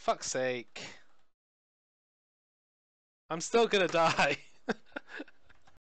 Fuck's sake. I'm still gonna die.